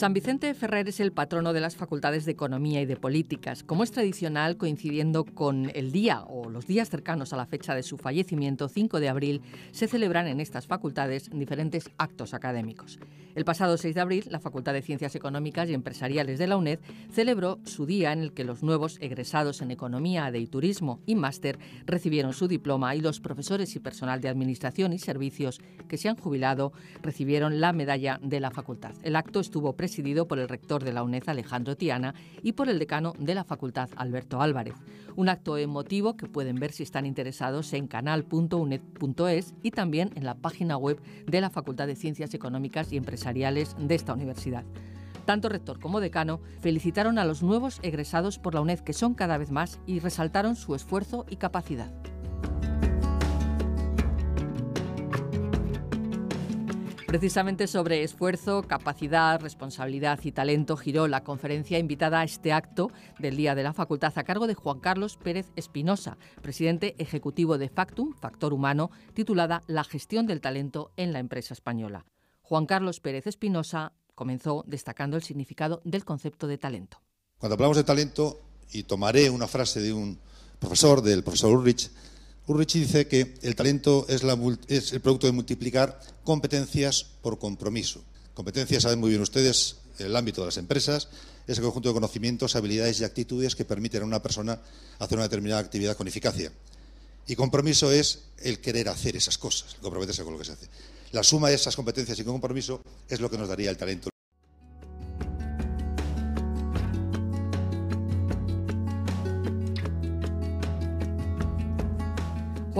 San Vicente Ferrer es el patrono de las facultades de Economía y de Políticas, como es tradicional coincidiendo con el día o los días cercanos a la fecha de su fallecimiento, 5 de abril, se celebran en estas facultades diferentes actos académicos. El pasado 6 de abril, la Facultad de Ciencias Económicas y Empresariales de la UNED celebró su día en el que los nuevos egresados en Economía de y Turismo y Máster recibieron su diploma y los profesores y personal de Administración y Servicios que se han jubilado recibieron la medalla de la facultad. El acto estuvo presente presidido por el rector de la UNED, Alejandro Tiana, y por el decano de la facultad, Alberto Álvarez. Un acto emotivo que pueden ver si están interesados en canal.uned.es y también en la página web de la Facultad de Ciencias Económicas y Empresariales de esta universidad. Tanto rector como decano felicitaron a los nuevos egresados por la UNED, que son cada vez más, y resaltaron su esfuerzo y capacidad. Precisamente sobre esfuerzo, capacidad, responsabilidad y talento giró la conferencia invitada a este acto del Día de la Facultad a cargo de Juan Carlos Pérez Espinosa, presidente ejecutivo de Factum, Factor Humano, titulada La gestión del talento en la empresa española. Juan Carlos Pérez Espinosa comenzó destacando el significado del concepto de talento. Cuando hablamos de talento, y tomaré una frase de un profesor, del profesor Ulrich, Urrichi dice que el talento es, es, el producto de multiplicar competencias por compromiso. Competencias, saben muy bien ustedes, en el ámbito de las empresas, es el conjunto de conocimientos, habilidades y actitudes que permiten a una persona hacer una determinada actividad con eficacia. Y compromiso es el querer hacer esas cosas, comprometerse con lo que se hace. La suma de esas competencias y compromiso es lo que nos daría el talento.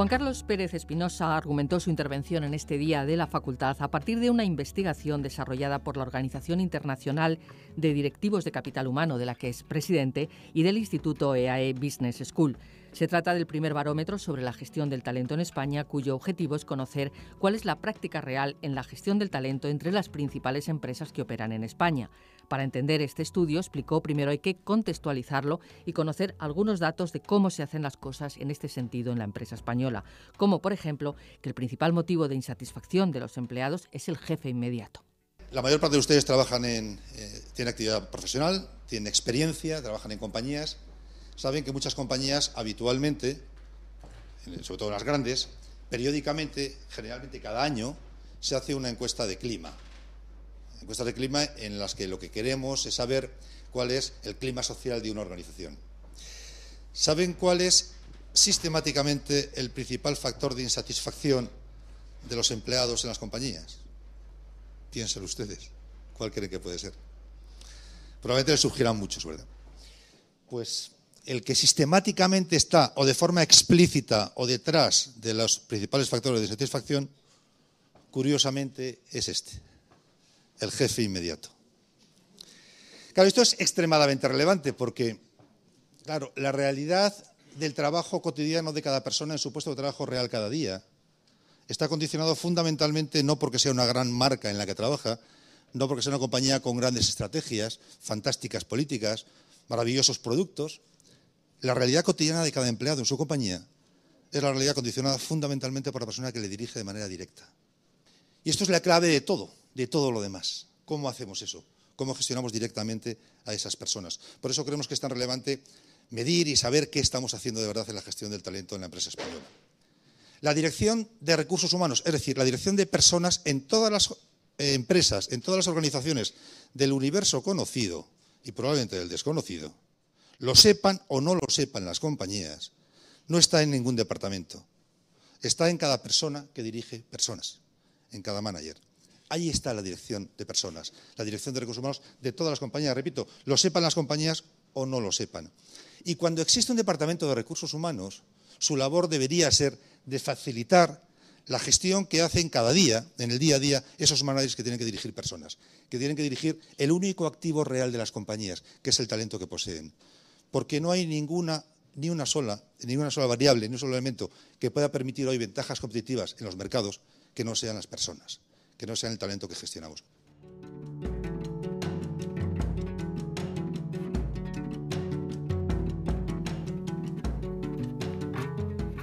Juan Carlos Pérez Espinosa argumentó su intervención en este día de la facultad a partir de una investigación desarrollada por la Organización Internacional de Directivos de Capital Humano, de la que es presidente, y del Instituto EAE e Business School. Se trata del primer barómetro sobre la gestión del talento en España, cuyo objetivo es conocer cuál es la práctica real en la gestión del talento entre las principales empresas que operan en España. Para entender este estudio, explicó, primero hay que contextualizarlo y conocer algunos datos de cómo se hacen las cosas en este sentido en la empresa española, como por ejemplo que el principal motivo de insatisfacción de los empleados es el jefe inmediato. La mayor parte de ustedes trabajan en, eh, actividad profesional, tienen experiencia, trabajan en compañías. Saben que muchas compañías habitualmente, sobre todo las grandes, periódicamente, generalmente cada año, se hace una encuesta de clima encuestas de clima en las que lo que queremos es saber cuál es el clima social de una organización. ¿Saben cuál es sistemáticamente el principal factor de insatisfacción de los empleados en las compañías? Piénselo ustedes. ¿Cuál creen que puede ser? Probablemente les surgirán muchos, ¿verdad? Pues el que sistemáticamente está o de forma explícita o detrás de los principales factores de satisfacción, curiosamente, es este el jefe inmediato. Claro, esto es extremadamente relevante porque, claro, la realidad del trabajo cotidiano de cada persona en su puesto de trabajo real cada día está condicionado fundamentalmente no porque sea una gran marca en la que trabaja, no porque sea una compañía con grandes estrategias, fantásticas políticas, maravillosos productos. La realidad cotidiana de cada empleado en su compañía es la realidad condicionada fundamentalmente por la persona que le dirige de manera directa. Y esto es la clave de todo de todo lo demás. ¿Cómo hacemos eso? ¿Cómo gestionamos directamente a esas personas? Por eso creemos que es tan relevante medir y saber qué estamos haciendo de verdad en la gestión del talento en la empresa española. La dirección de recursos humanos, es decir, la dirección de personas en todas las eh, empresas, en todas las organizaciones del universo conocido y probablemente del desconocido, lo sepan o no lo sepan las compañías, no está en ningún departamento. Está en cada persona que dirige personas, en cada manager. Ahí está la dirección de personas, la dirección de recursos humanos de todas las compañías, repito, lo sepan las compañías o no lo sepan. Y cuando existe un departamento de recursos humanos, su labor debería ser de facilitar la gestión que hacen cada día, en el día a día, esos managers que tienen que dirigir personas, que tienen que dirigir el único activo real de las compañías, que es el talento que poseen. Porque no hay ninguna, ni una sola, ni una sola variable, ni un solo elemento que pueda permitir hoy ventajas competitivas en los mercados que no sean las personas que no sean el talento que gestionamos.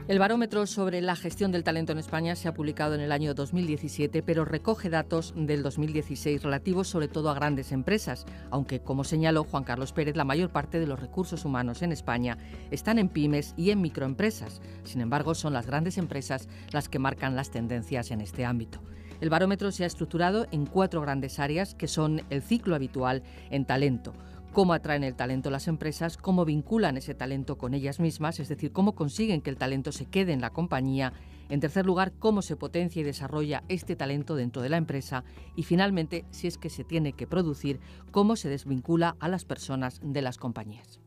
El barómetro sobre la gestión del talento en España se ha publicado en el año 2017, pero recoge datos del 2016 relativos sobre todo a grandes empresas, aunque, como señaló Juan Carlos Pérez, la mayor parte de los recursos humanos en España están en pymes y en microempresas. Sin embargo, son las grandes empresas las que marcan las tendencias en este ámbito. El barómetro se ha estructurado en cuatro grandes áreas que son el ciclo habitual en talento, cómo atraen el talento las empresas, cómo vinculan ese talento con ellas mismas, es decir, cómo consiguen que el talento se quede en la compañía, en tercer lugar, cómo se potencia y desarrolla este talento dentro de la empresa y finalmente, si es que se tiene que producir, cómo se desvincula a las personas de las compañías.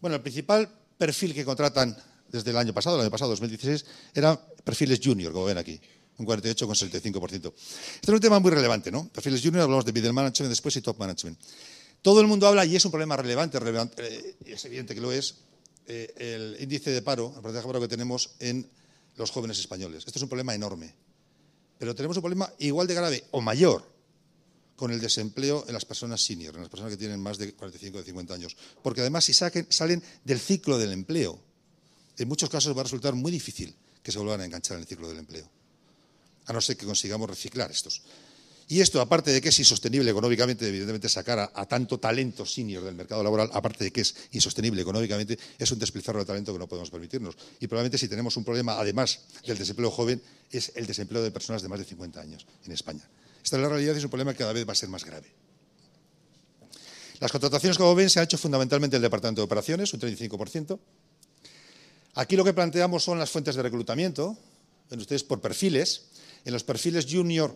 Bueno, el principal perfil que contratan desde el año pasado, el año pasado 2016, eran perfiles junior, como ven aquí un 48,75%. Este es un tema muy relevante, ¿no? Perfiles junior, hablamos de middle management después y top management. Todo el mundo habla y es un problema relevante, relevante eh, es evidente que lo es, eh, el índice de paro, el porcentaje de paro que tenemos en los jóvenes españoles. Esto es un problema enorme. Pero tenemos un problema igual de grave o mayor con el desempleo en las personas senior, en las personas que tienen más de 45 o 50 años. Porque además, si saquen, salen del ciclo del empleo, en muchos casos va a resultar muy difícil que se vuelvan a enganchar en el ciclo del empleo a no ser que consigamos reciclar estos. Y esto, aparte de que es insostenible económicamente, evidentemente sacar a, tanto talento senior del mercado laboral, aparte de que es insostenible económicamente, es un despilfarro de talento que no podemos permitirnos. Y probablemente si tenemos un problema, además del desempleo joven, es el desempleo de personas de más de 50 años en España. Esta es la realidad y es un problema que cada vez va a ser más grave. Las contrataciones, como ven, se ha hecho fundamentalmente el Departamento de Operaciones, un 35%. Aquí lo que planteamos son las fuentes de reclutamiento, en ustedes por perfiles, en los perfiles junior,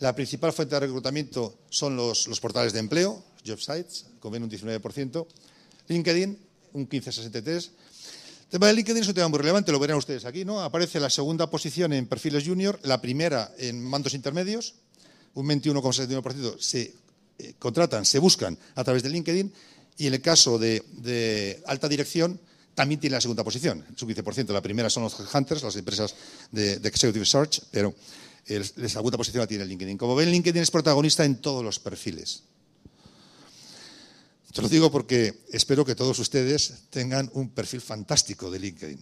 la principal fuente de reclutamiento son los, portales de empleo, job sites, con un 19%, LinkedIn, un 15,63%. El tema de LinkedIn es un tema muy relevante, lo verán ustedes aquí, ¿no? Aparece la segunda posición en perfiles junior, la primera en mandos intermedios, un 21,61% se eh, contratan, se buscan a través de LinkedIn, y en el caso de, alta dirección, también tiene la segunda posición, su 15%. La primera son los hunters, las empresas de, de Executive Search, pero esa segunda posición la tiene LinkedIn. Como ven, LinkedIn es protagonista en todos los perfiles. Te lo digo porque espero que todos ustedes tengan un perfil fantástico de LinkedIn,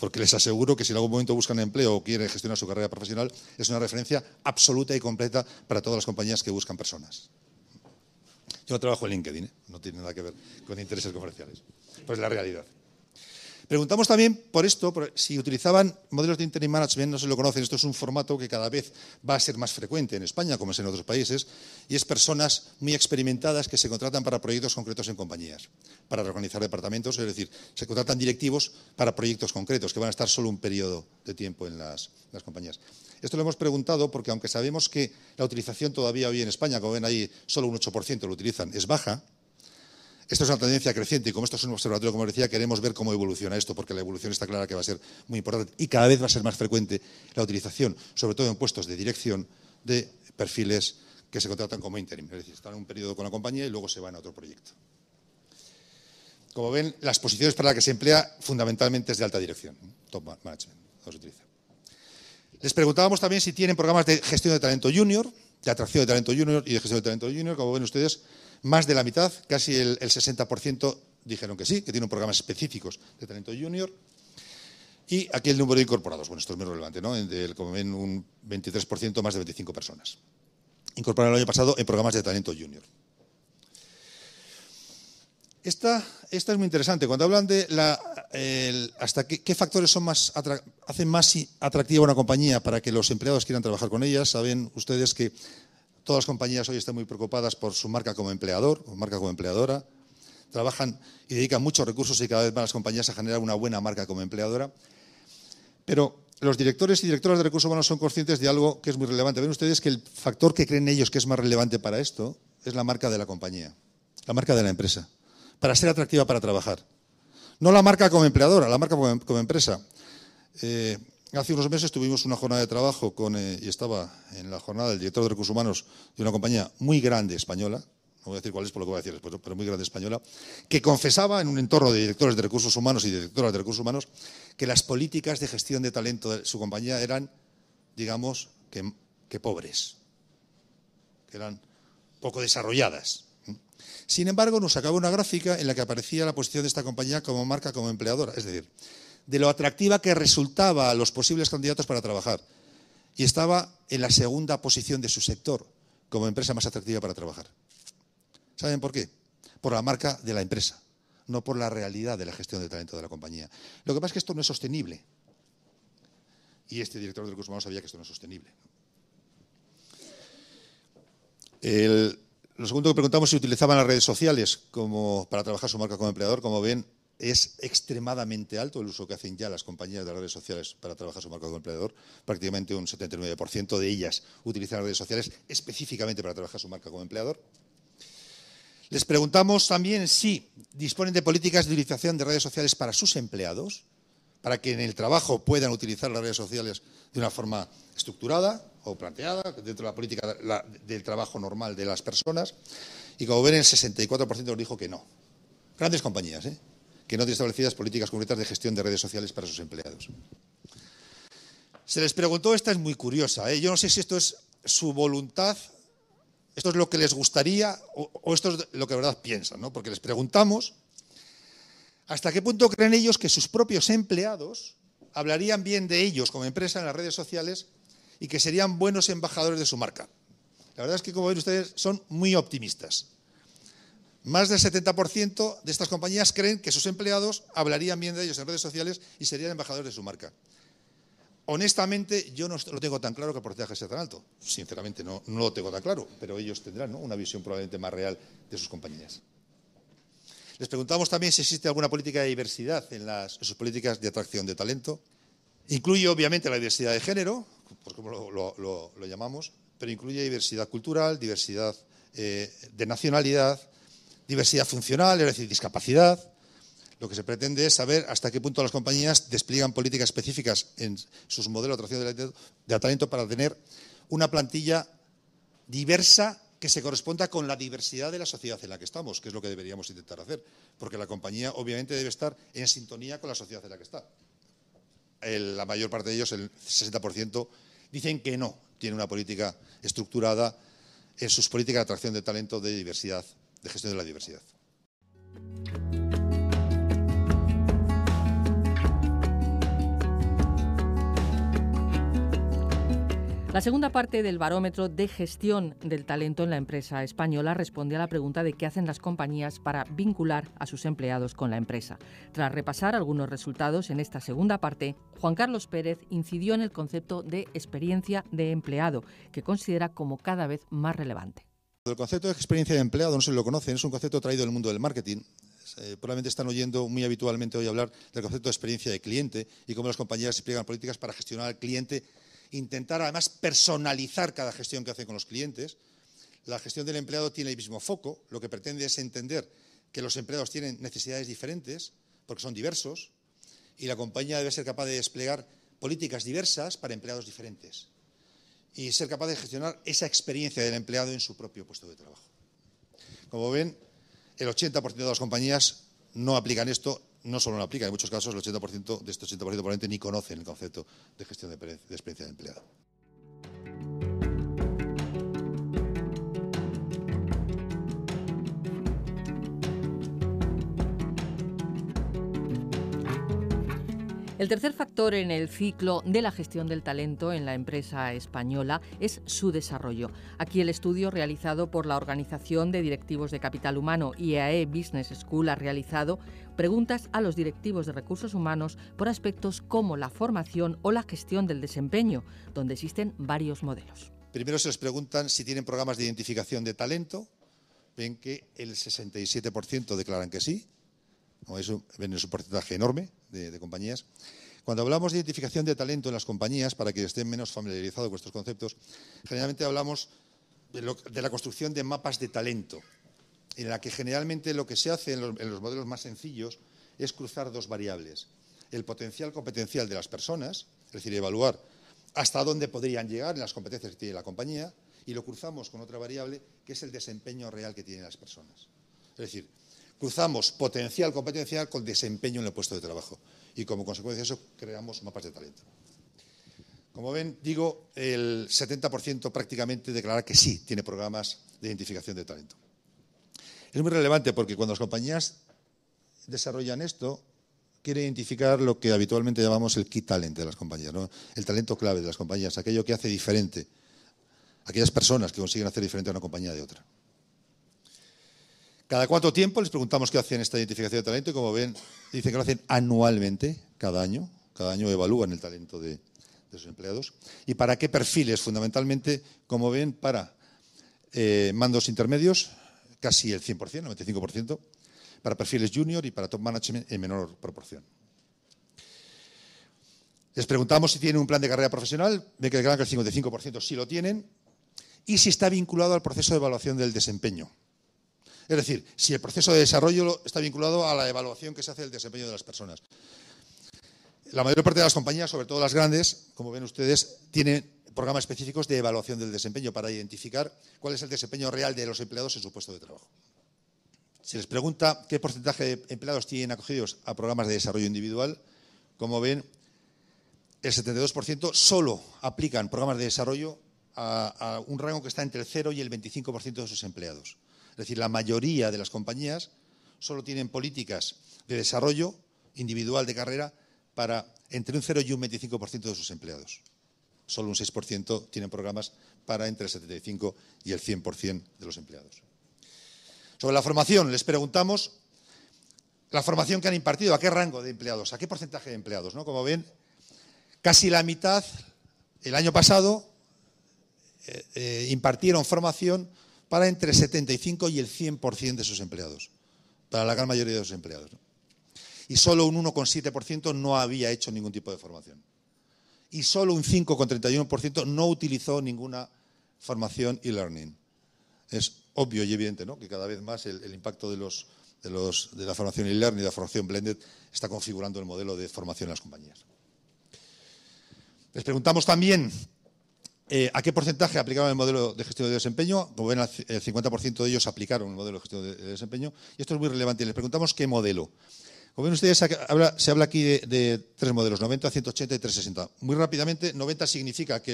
porque les aseguro que si en algún momento buscan empleo o quieren gestionar su carrera profesional, es una referencia absoluta y completa para todas las compañías que buscan personas. Yo trabajo en LinkedIn, ¿eh? no tiene nada que ver con intereses comerciales, Pues es la realidad. Preguntamos también por esto, si utilizaban modelos de interim management, no se lo conocen, esto es un formato que cada vez va a ser más frecuente en España, como es en otros países, y es personas muy experimentadas que se contratan para proyectos concretos en compañías, para organizar departamentos, es decir, se contratan directivos para proyectos concretos, que van a estar solo un periodo de tiempo en las, en las compañías. Esto lo hemos preguntado porque aunque sabemos que la utilización todavía hoy en España, como ven ahí, solo un 8% lo utilizan, es baja, esto es una tendencia creciente y como esto es un observatorio, como decía, queremos ver cómo evoluciona esto, porque la evolución está clara que va a ser muy importante y cada vez va a ser más frecuente la utilización, sobre todo en puestos de dirección, de perfiles que se contratan como interim, es decir, están en un periodo con la compañía y luego se van a otro proyecto. Como ven, las posiciones para las que se emplea fundamentalmente es de alta dirección, top management, no utiliza. Les preguntábamos también si tienen programas de gestión de talento junior, de atracción de talento junior y de gestión de talento junior. Como ven ustedes, más de la mitad, casi el, 60%, dijeron que sí, que tienen programas específicos de talento junior. Y aquí el número de incorporados. Bueno, esto es muy relevante, ¿no? como ven, un 23% más de 25 personas. Incorporaron el año pasado en programas de talento junior. Esta, es muy interesante. Cuando hablan de hasta qué, factores son más hacen más atractiva una compañía para que los empleados quieran trabajar con ella, saben ustedes que Todas las compañías hoy están muy preocupadas por su marca como empleador, o marca como empleadora. Trabajan y dedican muchos recursos y cada vez más las compañías a generar una buena marca como empleadora. Pero los directores y directoras de recursos humanos son conscientes de algo que es muy relevante. Ven ustedes que el factor que creen ellos que es más relevante para esto es la marca de la compañía, la marca de la empresa, para ser atractiva para trabajar. No la marca como empleadora, la marca como, empresa. Eh, hace unos meses tuvimos una jornada de trabajo con, eh, y estaba en la jornada el director de recursos humanos de una compañía muy grande española, no voy a decir cuál es por lo que voy a decir después, pero muy grande española, que confesaba en un entorno de directores de recursos humanos y directoras de recursos humanos que las políticas de gestión de talento de su compañía eran, digamos, que, que pobres, que eran poco desarrolladas. Sin embargo, nos acabó una gráfica en la que aparecía la posición de esta compañía como marca, como empleadora. Es decir, de lo atractiva que resultaba a los posibles candidatos para trabajar. Y estaba en la segunda posición de su sector como empresa más atractiva para trabajar. ¿Saben por qué? Por la marca de la empresa, no por la realidad de la gestión de talento de la compañía. Lo que pasa es que esto no es sostenible. Y este director del recursos humanos sabía que esto no es sostenible. lo segundo que preguntamos si utilizaban las redes sociales como, para trabajar su marca como empleador. Como ven, es extremadamente alto el uso que hacen ya las compañías de redes sociales para trabajar su marca como empleador. Prácticamente un 79% de ellas utilizan redes sociales específicamente para trabajar su marca como empleador. Les preguntamos también si disponen de políticas de utilización de redes sociales para sus empleados, para que en el trabajo puedan utilizar las redes sociales de una forma estructurada o planteada, dentro de la política del trabajo normal de las personas. Y como ven, el 64% nos dijo que no. Grandes compañías, ¿eh? que no tiene establecidas políticas concretas de gestión de redes sociales para sus empleados. Se les preguntó, esta es muy curiosa, ¿eh? yo no sé si esto es su voluntad, esto es lo que les gustaría o, esto es lo que de verdad piensan, ¿no? porque les preguntamos hasta qué punto creen ellos que sus propios empleados hablarían bien de ellos como empresa en las redes sociales y que serían buenos embajadores de su marca. La verdad es que, como ven ustedes, son muy optimistas. Más del 70% de estas compañías creen que sus empleados hablarían bien de ellos en redes sociales y serían embajadores de su marca. Honestamente, yo no lo tengo tan claro que el porcentaje sea tan alto. Sinceramente, no, lo tengo tan claro, pero ellos tendrán una visión probablemente más real de sus compañías. Les preguntamos también si existe alguna política de diversidad en, sus políticas de atracción de talento. Incluye, obviamente, la diversidad de género, por cómo lo, llamamos, pero incluye diversidad cultural, diversidad eh, de nacionalidad, diversidad funcional, es decir, discapacidad. Lo que se pretende es saber hasta qué punto las compañías despliegan políticas específicas en sus modelos de atracción de talento para tener una plantilla diversa que se corresponda con la diversidad de la sociedad en la que estamos, que es lo que deberíamos intentar hacer, porque la compañía obviamente debe estar en sintonía con la sociedad en la que está. la mayor parte de ellos, el 60%, dicen que no, tiene una política estructurada en sus políticas de atracción de talento de diversidad de gestión de la diversidad. La segunda parte del barómetro de gestión del talento en la empresa española responde a la pregunta de qué hacen las compañías para vincular a sus empleados con la empresa. Tras repasar algunos resultados en esta segunda parte, Juan Carlos Pérez incidió en el concepto de experiencia de empleado, que considera como cada vez más relevante. El concepto de experiencia de empleado, no se lo conocen, es un concepto traído del mundo del marketing. Eh, probablemente están oyendo muy habitualmente hoy hablar del concepto de experiencia de cliente y cómo las compañías despliegan políticas para gestionar al cliente, intentar además personalizar cada gestión que hacen con los clientes. La gestión del empleado tiene el mismo foco, lo que pretende es entender que los empleados tienen necesidades diferentes porque son diversos y la compañía debe ser capaz de desplegar políticas diversas para empleados diferentes y ser capaz de gestionar esa experiencia del empleado en su propio puesto de trabajo. Como ven, el 80% de las compañías no aplican esto, no solo no aplican, en muchos casos el 80% de este 80% probablemente ni conocen el concepto de gestión de experiencia de empleado. El tercer factor en el ciclo de la gestión del talento en la empresa española es su desarrollo. Aquí el estudio realizado por la Organización de Directivos de Capital Humano, IAE Business School, ha realizado preguntas a los directivos de recursos humanos por aspectos como la formación o la gestión del desempeño, donde existen varios modelos. Primero se les preguntan si tienen programas de identificación de talento. Ven que el 67% declaran que sí, eso es un porcentaje enorme de, compañías. Cuando hablamos de identificación de talento en las compañías, para que estén menos familiarizados con estos conceptos, generalmente hablamos de, la construcción de mapas de talento, en la que generalmente lo que se hace en los, modelos más sencillos es cruzar dos variables. El potencial competencial de las personas, es decir, evaluar hasta dónde podrían llegar en las competencias que tiene la compañía, y lo cruzamos con otra variable que es el desempeño real que tienen las personas. Es decir, Cruzamos potencial competencial con desempeño en el puesto de trabajo y como consecuencia de eso creamos mapas de talento. Como ven, digo, el 70% prácticamente declara que sí tiene programas de identificación de talento. Es muy relevante porque cuando las compañías desarrollan esto, quiere identificar lo que habitualmente llamamos el key talent de las compañías, el talento clave de las compañías, aquello que hace diferente, aquellas personas que consiguen hacer diferente a una compañía de otra. Cada cuatro tiempo les preguntamos qué hacen esta identificación de talento y como ven, dicen que lo hacen anualmente, cada año. Cada año evalúan el talento de, sus empleados. ¿Y para qué perfiles? Fundamentalmente, como ven, para eh, mandos intermedios, casi el 100%, 95%, para perfiles junior y para top management en menor proporción. Les preguntamos si tienen un plan de carrera profesional, me declaran que el 55% sí lo tienen, y si está vinculado al proceso de evaluación del desempeño. Es decir, si el proceso de desarrollo está vinculado a la evaluación que se hace del desempeño de las personas. La mayor parte de las compañías, sobre todo las grandes, como ven ustedes, tienen programas específicos de evaluación del desempeño para identificar cuál es el desempeño real de los empleados en su puesto de trabajo. Se les pregunta qué porcentaje de empleados tienen acogidos a programas de desarrollo individual. Como ven, el 72% solo aplican programas de desarrollo a, a, un rango que está entre el 0 y el 25% de sus empleados. Es decir, la mayoría de las compañías solo tienen políticas de desarrollo individual de carrera para entre un 0 y un 25% de sus empleados. Solo un 6% tienen programas para entre el 75 y el 100% de los empleados. Sobre la formación, les preguntamos la formación que han impartido, a qué rango de empleados, a qué porcentaje de empleados. Como ven, casi la mitad el año pasado eh, eh, impartieron formación para entre el 75 y el 100% de sus empleados, para la gran mayoría de sus empleados. Y solo un 1,7% no había hecho ningún tipo de formación. Y solo un 5,31% no utilizó ninguna formación e learning. Es obvio y evidente ¿no? que cada vez más el, impacto de, la formación e learning y la formación blended está configurando el modelo de formación en las compañías. Les preguntamos también eh, ¿A qué porcentaje aplicaron el modelo de gestión de desempeño? Como ven, el 50% de ellos aplicaron el modelo de gestión de desempeño. Y esto es muy relevante. Les preguntamos qué modelo. Como ven ustedes, se habla aquí de, tres modelos, 90, 180 y 360. Muy rápidamente, 90 significa que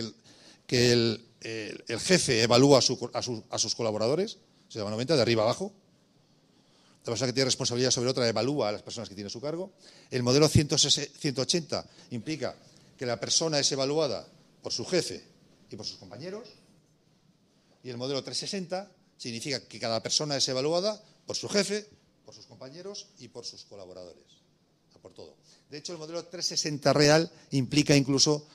el, jefe evalúa a, sus, colaboradores, se llama 90, de arriba abajo. La persona que tiene responsabilidad sobre otra evalúa a las personas que tiene su cargo. El modelo 180 implica que la persona es evaluada por su jefe y por sus compañeros. Y el modelo 360 significa que cada persona es evaluada por su jefe, por sus compañeros y por sus colaboradores. Por todo. De hecho, el modelo 360 real implica incluso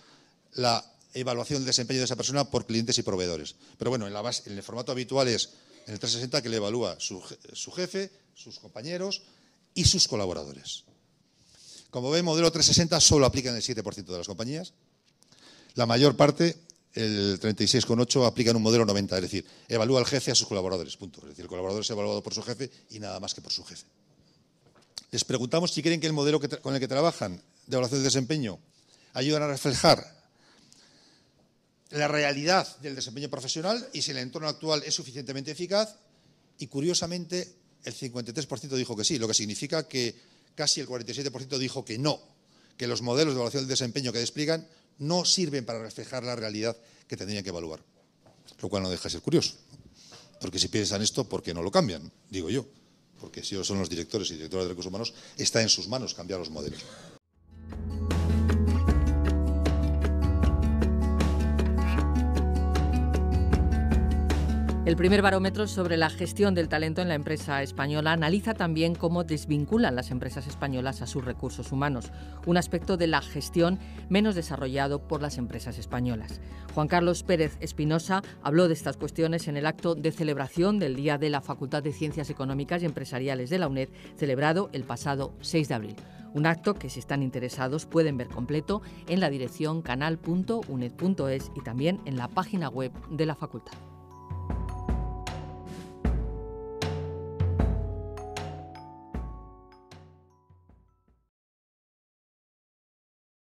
la evaluación del desempeño de esa persona por clientes y proveedores. Pero bueno, en, la el formato habitual es en el 360 que le evalúa su, jefe, sus compañeros y sus colaboradores. Como ven, modelo 360 solo aplica en el 7% de las compañías. La mayor parte el 36,8 aplican un modelo 90, es decir, evalúa al jefe a sus colaboradores, punto. Es decir, el colaborador es evaluado por su jefe y nada más que por su jefe. Les preguntamos si creen que el modelo con el que trabajan de evaluación de desempeño ayudan a reflejar la realidad del desempeño profesional y si el entorno actual es suficientemente eficaz y curiosamente el 53% dijo que sí, lo que significa que casi el 47% dijo que no, que los modelos de evaluación de desempeño que despliegan no sirven para reflejar la realidad que tendrían que evaluar. Lo cual no deja de ser curioso. Porque si piensan esto, ¿por qué no lo cambian? Digo yo. Porque si son los directores y directores de recursos humanos, está en sus manos cambiar los modelos. El primer barómetro sobre la gestión del talento en la empresa española analiza también cómo desvinculan las empresas españolas a sus recursos humanos, un aspecto de la gestión menos desarrollado por las empresas españolas. Juan Carlos Pérez Espinosa habló de estas cuestiones en el acto de celebración del Día de la Facultad de Ciencias Económicas y Empresariales de la UNED, celebrado el pasado 6 de abril. Un acto que si están interesados pueden ver completo en la dirección canal.uned.es y también en la página web de la facultad.